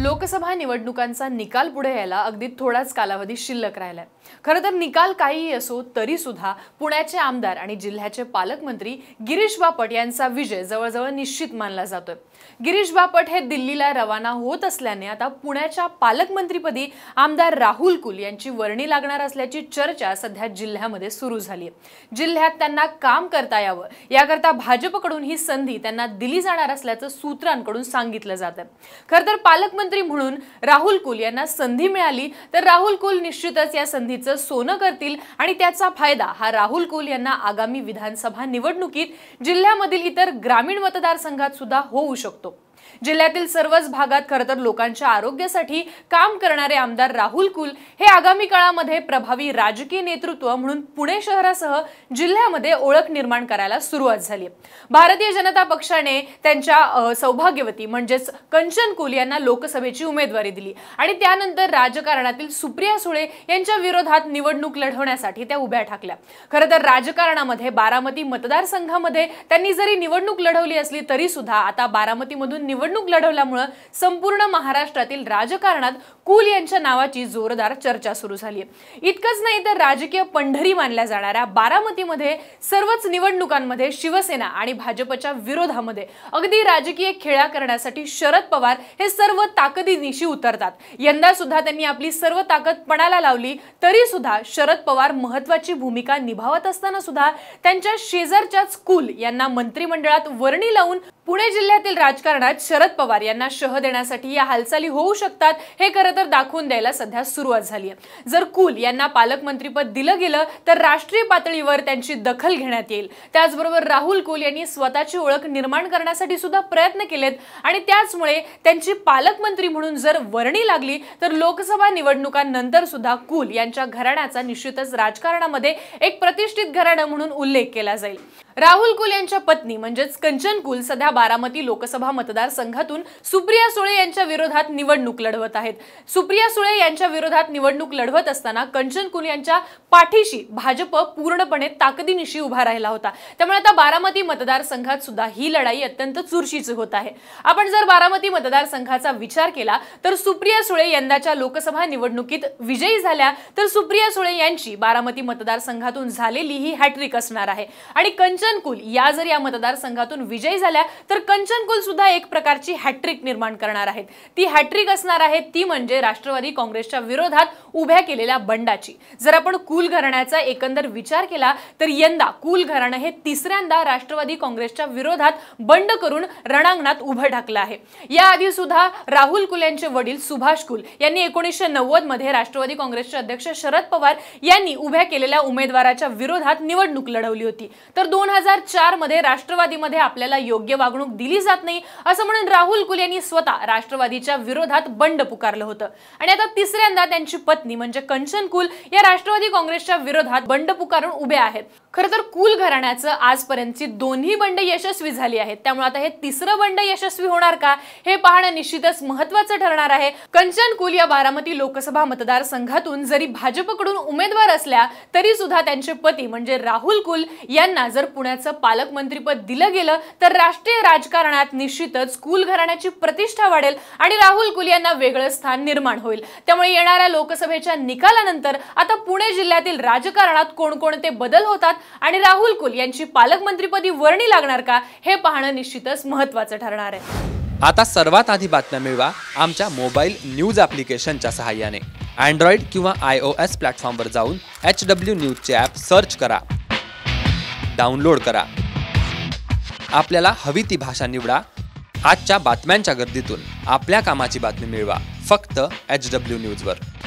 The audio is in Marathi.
लोकसभा निवडणुकांचा निकाल पुढे यायला अगदी थोडाच कालावधी शिल्लक राहिलाय खरं तर निकाल काहीही असो तरी सुद्धा पुण्याचे आमदार आणि जिल्ह्याचे पालकमंत्री गिरीश बापट यांचा विजय जवळजवळ निश्चित मानला जातोय गिरीश बापट हे दिल्लीला रवाना होत असल्याने आता पुण्याच्या पालकमंत्रीपदी आमदार राहुल कुल यांची वर्णी लागणार असल्याची चर्चा सध्या जिल्ह्यामध्ये सुरू झाली आहे जिल्ह्यात त्यांना काम करता यावं याकरता भाजपकडून ही संधी त्यांना दिली जाणार असल्याचं सूत्रांकडून सांगितलं जातं खरं तर पालकमंत्री म्हणून राहुल कुल यांना संधी मिळाली तर राहुल कुल निश्चितच या संधी सोनं करतील आणि त्याचा फायदा हा राहुल कोल यांना आगामी विधानसभा निवडणुकीत जिल्ह्यामधील इतर ग्रामीण मतदारसंघात सुद्धा होऊ शकतो जिल्ह्यातील सर्वच भागात खरंतर लोकांच्या आरोग्यासाठी काम करणारे आमदार राहुल कुल हे आगामी काळामध्ये प्रभावी राजकीय नेतृत्व म्हणून पुणे शहरासह जिल्ह्यामध्ये ओळख निर्माण करायला सुरुवात झाली भारतीय जनता पक्षाने त्यांच्या सौभाग्यवती म्हणजेच कंचन कुल यांना लोकसभेची उमेदवारी दिली आणि त्यानंतर राजकारणातील सुप्रिया सुळे यांच्या विरोधात निवडणूक लढवण्यासाठी त्या उभ्या ठाकल्या खरं तर राजकारणामध्ये बारामती मतदारसंघामध्ये त्यांनी जरी निवडणूक लढवली असली तरी सुद्धा आता बारामतीमधून निवडणूक लढवल्यामुळं संपूर्ण महाराष्ट्रातील राजकारणात कुल यांच्या नावाची जोरदार चर्चा सुरू झाली इतकंच नाही तर राजकीय पंढरी मानल्या जाणाऱ्या बारामतीमध्ये सर्वच निवडणुकांमध्ये शिवसेना आणि भाजपच्या विरोधामध्ये अगदी राजकीय खेळा करण्यासाठी शरद पवार हे सर्व ताकदीनिशी उतरतात यंदा सुद्धा त्यांनी आपली सर्व ताकद पणाला लावली तरी सुद्धा शरद पवार महत्वाची भूमिका निभावत असताना सुद्धा त्यांच्या शेजारच्याच कुल यांना मंत्रिमंडळात वर्णी लावून पुणे जिल्ह्यातील राजकारणात शरद पवार यांना शह देण्यासाठी या हालचाली होऊ शकतात हे खरं तर दाखवून द्यायला सध्या सुरुवात झाली आहे जर कुल यांना पालकमंत्रीपद दिलं गेलं तर राष्ट्रीय पातळीवर त्यांची दखल घेण्यात येईल त्याचबरोबर राहुल कुल यांनी स्वतःची ओळख निर्माण करण्यासाठी सुद्धा प्रयत्न केलेत आणि त्याचमुळे त्यांची पालकमंत्री म्हणून जर वर्णी लागली तर लोकसभा निवडणुकांनंतर सुद्धा कुल यांच्या घराण्याचा निश्चितच राजकारणामध्ये एक प्रतिष्ठित घराणं म्हणून उल्लेख केला जाईल राहुल कुल यांच्या पत्नी म्हणजेच कंचन कुल सध्या बारामती लोकसभा मतदारसंघातून सुप्रिया सुळे यांच्या विरोधात निवडणूक लढवत आहेत सुप्रिया सुळे यांच्या विरोधात निवडणूक लढवत असताना कंचन कुल यांच्या पाठीशी भाजप पूर्णपणे ताकदीनिशी उभा राहिला होता त्यामुळे आता बारामती मतदारसंघात सुद्धा ही लढाई अत्यंत चुरशीची होत आहे आपण जर बारामती मतदारसंघाचा विचार केला तर सुप्रिया सुळे यंदाच्या लोकसभा निवडणुकीत विजयी झाल्या तर सुप्रिया सुळे यांची बारामती मतदारसंघातून झालेली ही हॅट्रिक असणार आहे आणि कंचन कुल या जर या मतदारसंघातून विजयी झाल्या तर कंचन कुल सुद्धा एक प्रकारची हॅट्रिक निर्माण करणार आहेत ती हॅट्रिक असणार आहे ती म्हणजे राष्ट्रवादी काँग्रेसच्या विरोधात उभ्या केलेल्या बंडाची जर आपण कुल घराण्याचा एकंदर विचार केला तर यंदा कुल घराणं हे तिसऱ्यांदा राष्ट्रवादी काँग्रेसच्या विरोधात बंड करून रणांगणात उभं टाकलं आहे याआधी सुद्धा राहुल कुल यांचे वडील सुभाष कुल यांनी एकोणीसशे नव्वद मध्ये राष्ट्रवादी काँग्रेसचे अध्यक्ष शरद पवार यांनी उभ्या केलेल्या उमेदवाराच्या विरोधात निवडणूक लढवली होती तर दोन हजार चार मध्ये राष्ट्रवादीमध्ये आपल्याला योग्य वागणूक दिली जात नाही असं म्हणून राहुल कुल यांनी स्वतः राष्ट्रवादीच्या विरोधात बंड पुकारलं होतं आणि आता तिसऱ्यांदा त्यांची पत्नी पत्नी म्हणजे कंचन कुल या राष्ट्रवादी काँग्रेसच्या विरोधात बंड पुकारून उभे आहेत खर तर कुल घराण्याचं आजपर्यंतची दोन्ही बंड यशस्वी झाली आहेत त्यामुळे आता हे तिसरं बंड यशस्वी होणार का हे पाहणं निश्चितच महत्वाचं ठरणार आहे कंचन कुल या बारामती लोकसभा मतदारसंघातून जरी भाजपकडून उमेदवार असल्या तरी सुद्धा त्यांचे पती म्हणजे राहुल कुल यांना जर पुण्याचं पालकमंत्रीपद दिलं गेलं तर राष्ट्रीय राजकारणात निश्चितच कुल घराण्याची प्रतिष्ठा वाढेल आणि राहुल कुल यांना वेगळं स्थान निर्माण होईल त्यामुळे येणाऱ्या लोकसभा लोकसभेच्या निकालानंतर आता पुणे जिल्ह्यातील राजकारणात कोणकोणते बदल होतात आणि राहुल कुल यांची पालकमंत्रीपदी वर्णी लागणार का हे पाहणं निश्चितच महत्वाचं ठरणार आहे आता सर्वात आधी बातम्या मिळवा आमच्या मोबाईल न्यूज ऍप्लिकेशनच्या सहाय्याने अँड्रॉइड किंवा आय ओ एस प्लॅटफॉर्मवर जाऊन एच डब्ल्यू न्यूजचे ॲप सर्च करा डाउनलोड करा आपल्याला हवी ती भाषा निवडा आजच्या बातम्यांच्या गर्दीतून आपल्या कामाची बातमी मिळवा फक्त एच डब्ल्यू न्यूजवर